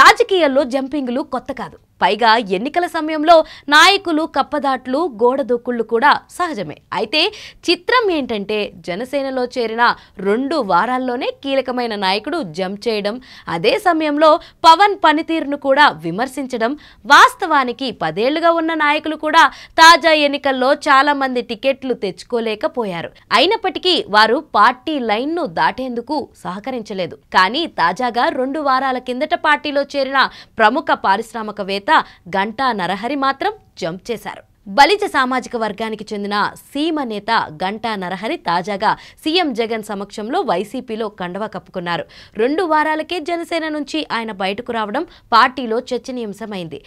రాజకీయాల్లో జంపింగ్లు కొత్త కాదు పైగా ఎన్నికల సమయంలో నాయకులు కప్పదాట్లు గోడ కూడా సహజమే అయితే చిత్రం ఏంటంటే జనసేనలో చేరిన రెండు వారాల్లోనే కీలకమైన నాయకుడు జంప్ చేయడం అదే సమయంలో పవన్ పనితీరును కూడా విమర్శించడం వాస్తవానికి పదేళ్లుగా ఉన్న నాయకులు కూడా తాజా ఎన్నికల్లో చాలా మంది టికెట్లు తెచ్చుకోలేకపోయారు అయినప్పటికీ వారు పార్టీ లైన్ను దాటేందుకు సహకరించలేదు కానీ తాజాగా రెండు వారాల కిందట పార్టీలో చేరిన ప్రముఖ పారిశ్రామికవేత్త గంటా నరహరి మాత్రం జంప్ చేశారు బలిజ సామాజిక వర్గానికి చెందిన సీమ నేత గంటా నరహరి తాజాగా సీఎం జగన్ సమక్షంలో వైసీపీలో కండవ కప్పుకున్నారు రెండు వారాలకే జనసేన నుంచి ఆయన బయటకు రావడం పార్టీలో చర్చనీయాంశమైంది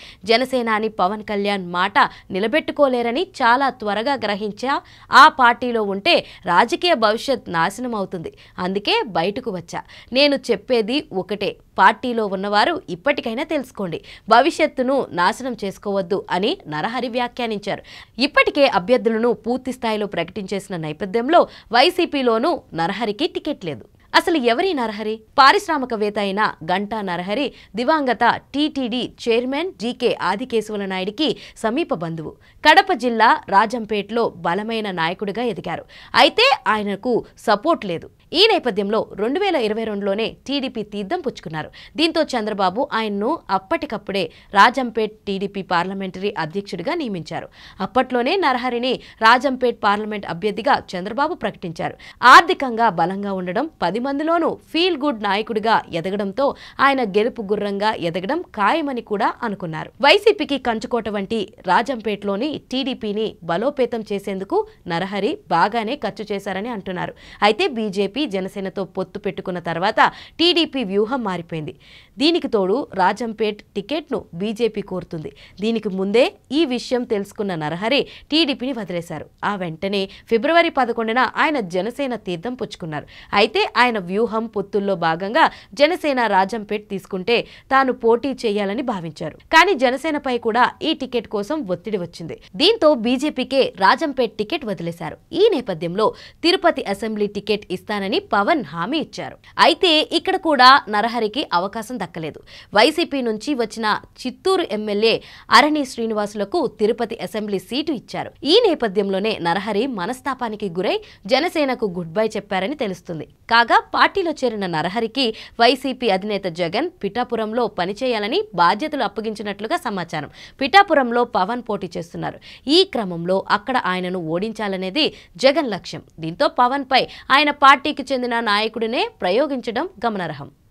అని పవన్ కళ్యాణ్ మాట నిలబెట్టుకోలేరని చాలా త్వరగా గ్రహించా ఆ పార్టీలో ఉంటే రాజకీయ భవిష్యత్ నాశనం అవుతుంది అందుకే బయటకు వచ్చా నేను చెప్పేది ఒకటే పార్టీలో ఉన్నవారు ఇప్పటికైనా తెలుసుకోండి భవిష్యత్తును నాశనం చేసుకోవద్దు అని నరహరి వ్యాఖ్యానించారు ప్రకటించారు ఇప్పటికే అభ్యర్థులను పూర్తి స్థాయిలో ప్రకటించేసిన నేపథ్యంలో వైసీపీలోనూ నరహరికి టికెట్ లేదు అసలు ఎవరి నరహరి పారిశ్రామికవేత్త అయిన గంటా నరహరి దివంగత టీటీడీ చైర్మన్ జీకే ఆదికేశవుల నాయుడికి సమీప బంధువు కడప జిల్లా రాజంపేటలో బలమైన నాయకుడిగా ఎదిగారు అయితే ఆయనకు సపోర్ట్ లేదు ఈ నేపథ్యంలో రెండు వేల ఇరవై రెండులోనే టీడీపీ తీర్థం పుచ్చుకున్నారు దీంతో చంద్రబాబు ఆయన్ను అప్పటికప్పుడే రాజంపేట్ టీడీపీ పార్లమెంటరీ అధ్యక్షుడిగా నియమించారు అప్పట్లోనే నరహరిని రాజంపేట్ పార్లమెంట్ అభ్యర్థిగా చంద్రబాబు ప్రకటించారు ఆర్థికంగా బలంగా ఉండడం పది మందిలోనూ ఫీల్ గుడ్ నాయకుడిగా ఎదగడంతో ఆయన గెలుపు గుర్రంగా ఎదగడం ఖాయమని కూడా అనుకున్నారు వైసీపీకి కంచుకోట వంటి రాజంపేట్లోని టీడీపీని బలోపేతం చేసేందుకు నరహరి బాగానే ఖర్చు చేశారని అంటున్నారు అయితే బీజేపీ టీడీపీ జనసేనతో పొత్తు పెట్టుకున్న తర్వాత టీడీపీ వ్యూహం మారిపోయింది దీనికి తోడు రాజంపేట్ టికెట్ను బీజేపీ కోరుతుంది దీనికి ముందే ఈ విషయం తెలుసుకున్న నరహరి టీడీపీని వదిలేశారు ఆ వెంటనే ఫిబ్రవరి పదకొండున ఆయన జనసేన తీర్థం పుచ్చుకున్నారు అయితే ఆయన వ్యూహం పొత్తుల్లో భాగంగా జనసేన రాజంపేట్ తీసుకుంటే తాను పోటీ చేయాలని భావించారు కానీ జనసేనపై కూడా ఈ టికెట్ కోసం ఒత్తిడి వచ్చింది దీంతో బీజేపీకే రాజంపేట్ టికెట్ వదిలేశారు ఈ నేపథ్యంలో తిరుపతి అసెంబ్లీ టికెట్ ఇస్తానని చేస్తానని పవన్ హామీ ఇచ్చారు అయితే ఇక్కడ కూడా నరహరికి అవకాశం దక్కలేదు వైసీపీ నుంచి వచ్చిన చిత్తూరు ఎమ్మెల్యే అరణి శ్రీనివాసులకు తిరుపతి అసెంబ్లీ సీటు ఇచ్చారు ఈ నేపథ్యంలోనే నరహరి మనస్తాపానికి గురై జనసేనకు గుడ్ బై చెప్పారని తెలుస్తుంది కాగా పార్టీలో చేరిన నరహరికి వైసీపీ అధినేత జగన్ పిఠాపురంలో పనిచేయాలని బాధ్యతలు అప్పగించినట్లుగా సమాచారం పిఠాపురంలో పవన్ పోటీ చేస్తున్నారు ఈ క్రమంలో అక్కడ ఆయనను ఓడించాలనేది జగన్ లక్ష్యం దీంతో పవన్ పై ఆయన పార్టీ పార్టీకి చెందిన నాయకుడినే ప్రయోగించడం గమనార్హం